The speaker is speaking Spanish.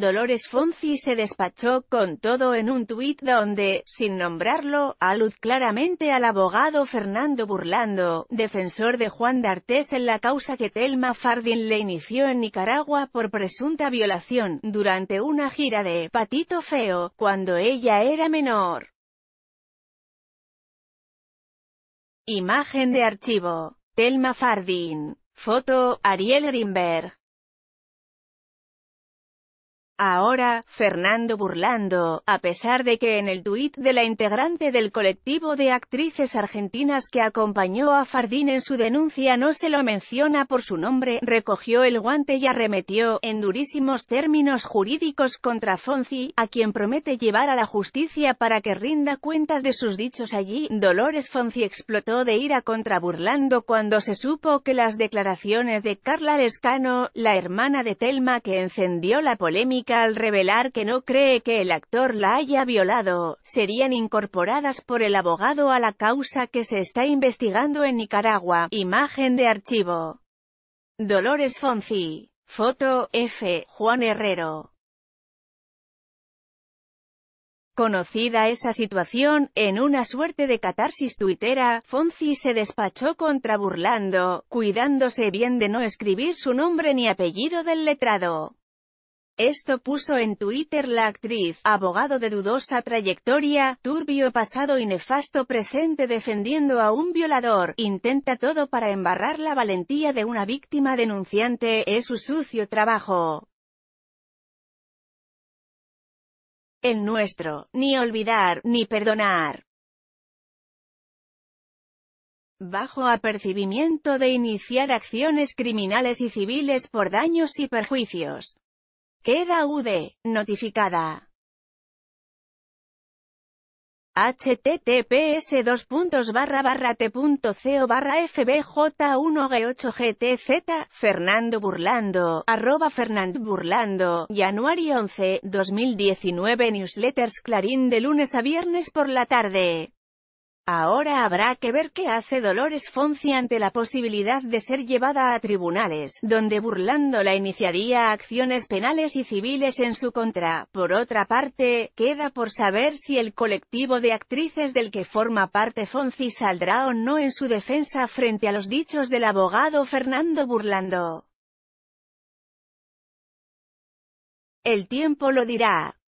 Dolores Fonzi se despachó con todo en un tuit donde, sin nombrarlo, alud claramente al abogado Fernando Burlando, defensor de Juan D'Artés en la causa que Telma Fardín le inició en Nicaragua por presunta violación, durante una gira de «Patito Feo», cuando ella era menor. Imagen de archivo. Telma Fardín. Foto, Ariel Grimberg. Ahora, Fernando burlando, a pesar de que en el tuit de la integrante del colectivo de actrices argentinas que acompañó a Fardín en su denuncia no se lo menciona por su nombre, recogió el guante y arremetió, en durísimos términos jurídicos contra Fonzi, a quien promete llevar a la justicia para que rinda cuentas de sus dichos allí. Dolores Fonzi explotó de ira contra burlando cuando se supo que las declaraciones de Carla Lescano, la hermana de Telma que encendió la polémica, al revelar que no cree que el actor la haya violado, serían incorporadas por el abogado a la causa que se está investigando en Nicaragua. Imagen de archivo. Dolores Fonzi. Foto, F. Juan Herrero. Conocida esa situación, en una suerte de catarsis tuitera, Fonzi se despachó contra burlando, cuidándose bien de no escribir su nombre ni apellido del letrado. Esto puso en Twitter la actriz, abogado de dudosa trayectoria, turbio pasado y nefasto presente defendiendo a un violador, intenta todo para embarrar la valentía de una víctima denunciante, es su sucio trabajo. El nuestro, ni olvidar, ni perdonar. Bajo apercibimiento de iniciar acciones criminales y civiles por daños y perjuicios. Queda UD, notificada. https barra t.co barra fbj1g8gtz Fernando Burlando arroba Januario 11, 2019 Newsletters Clarín de lunes a viernes por la tarde Ahora habrá que ver qué hace Dolores Fonzi ante la posibilidad de ser llevada a tribunales, donde burlando la iniciaría acciones penales y civiles en su contra. Por otra parte, queda por saber si el colectivo de actrices del que forma parte Fonzi saldrá o no en su defensa frente a los dichos del abogado Fernando Burlando. El tiempo lo dirá.